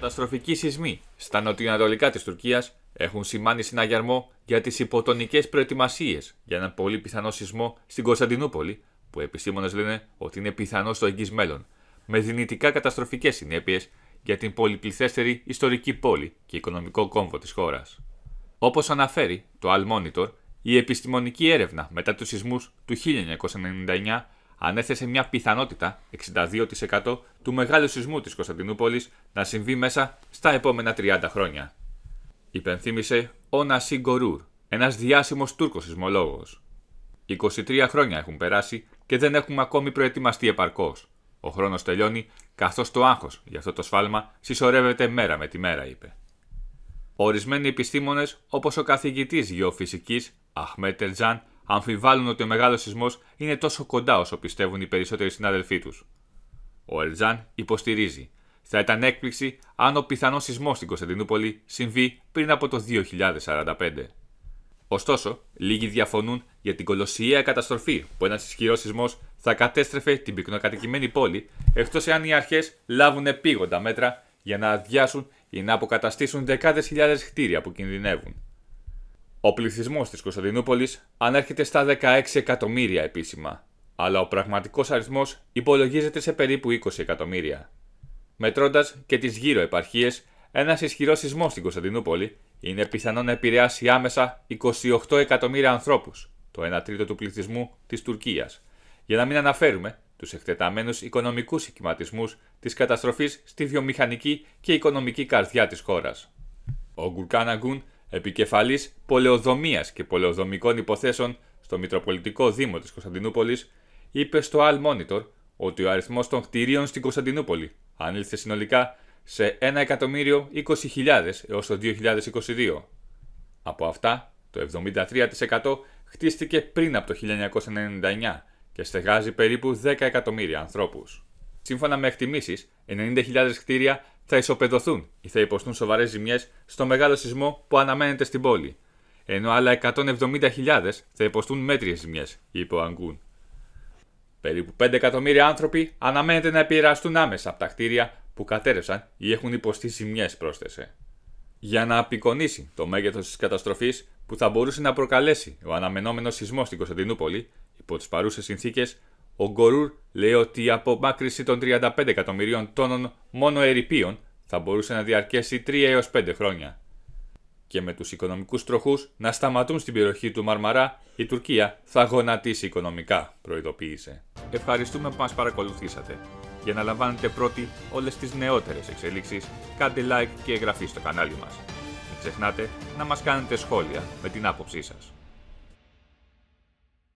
Καταστροφικοί σεισμοί στα νοτιοανατολικά της Τουρκίας έχουν σημάνει συναγερμό για τις υποτονικές προετοιμασίες για έναν πολύ πιθανό σεισμό στην Κωνσταντινούπολη, που επιστήμονες λένε ότι είναι πιθανό στο εγγύς μέλλον, με δυνητικά καταστροφικές συνέπειες για την πολυπληθέστερη ιστορική πόλη και οικονομικό κόμβο της χώρας. Όπως αναφέρει το Al Monitor, η επιστημονική έρευνα μετά τους σεισμούς του 1999 ανέθεσε μια πιθανότητα 62% του μεγάλου σεισμού της Κωνσταντινούπολης να συμβεί μέσα στα επόμενα 30 χρόνια. Υπενθύμησε ο Νασί Γκορούρ, ένας διάσημος Τούρκος σεισμολόγος. 23 χρόνια έχουν περάσει και δεν έχουμε ακόμη προετοιμαστεί επαρκώς. Ο χρόνος τελειώνει καθώς το άγχος για αυτό το σφάλμα συσσωρεύεται μέρα με τη μέρα, είπε. Ορισμένοι επιστήμονες όπως ο καθηγητής γεωφυσικής Αχμέτ αμφιβάλλουν ότι ο μεγάλος σεισμός είναι τόσο κοντά όσο πιστεύουν οι περισσότεροι συνάδελφοί τους. Ο Ελτζάν υποστηρίζει. Θα ήταν έκπληξη αν ο πιθανός σεισμός στην Κωνσταντινούπολη συμβεί πριν από το 2045. Ωστόσο, λίγοι διαφωνούν για την κολοσιαία καταστροφή που ένας ισχυρός σεισμός θα κατέστρεφε την πυκνοκατοικημένη πόλη, εκτός εάν οι αρχές λάβουν επίγοντα μέτρα για να αδειάσουν ή να αποκαταστήσουν δεκάδες χιλιάδες κτίρια που κινδυνεύουν. Ο πληθυσμός της Κωνσταντινούπολης ανέρχεται στα 16 εκατομμύρια επίσημα, αλλά ο πραγματικός αριθμός υπολογίζεται σε περίπου 20 εκατομμύρια. Μετρώντας και τις γύρω επαρχίες, ένας ισχυρός σεισμός στην Κωνσταντινούπολη είναι πιθανό να επηρεάσει άμεσα 28 εκατομμύρια ανθρώπους, το 1 τρίτο του πληθυσμού της Τουρκίας, για να μην αναφέρουμε τους εκτεταμένους οικονομικούς σχηματισμούς της καταστροφής στη βιομηχανική και οικονομική καρδιά της χώρας. Ο Γκουρκάναγκουν επικεφαλής πολεοδομίας και πολεοδομικών υποθέσεων στο Μητροπολιτικό Δήμο της Κωνσταντινούπολης, είπε στο Al Monitor ότι ο αριθμός των κτηρίων στην Κωνσταντινούπολη ανήλθε συνολικά σε 1.020.000 έως το 2022. Από αυτά, το 73% χτίστηκε πριν από το 1999 και στεγάζει περίπου 10 εκατομμύρια ανθρώπους. Σύμφωνα με εκτιμήσεις, 90.000 κτίρια θα ισοπεδωθούν ή θα υποστούν σοβαρές ζημιές στο μεγάλο σεισμό που αναμένεται στην πόλη, ενώ άλλα 170.000 θα υποστούν μέτριες ζημιές, είπε ο Αγκούν. Περίπου 5 εκατομμύρια άνθρωποι αναμένεται να επηρεαστούν άμεσα από τα κτίρια που κατέρευσαν ή έχουν υποστεί ζημιές, πρόσθεσε. Για να απεικονίσει το μέγεθος της καταστροφής που θα μπορούσε να προκαλέσει ο αναμενόμενος σεισμός στην Κωνσταντινούπολη, υπό τις παρούσες συνθήκες, ο Γκορούρ λέει ότι η απομάκρυση των 35 εκατομμυρίων τόνων μόνο ερυπείων θα μπορούσε να διαρκέσει 3 έως 5 χρόνια. Και με τους οικονομικούς τροχούς να σταματούν στην περιοχή του Μαρμαρά, η Τουρκία θα γονατίσει οικονομικά, προειδοποίησε. Ευχαριστούμε που μας παρακολουθήσατε. Για να λαμβάνετε πρώτοι όλες τις νεότερες εξελίξεις, κάντε like και εγγραφή στο κανάλι μας. Μην ξεχνάτε να μας κάνετε σχόλια με την άποψή σας.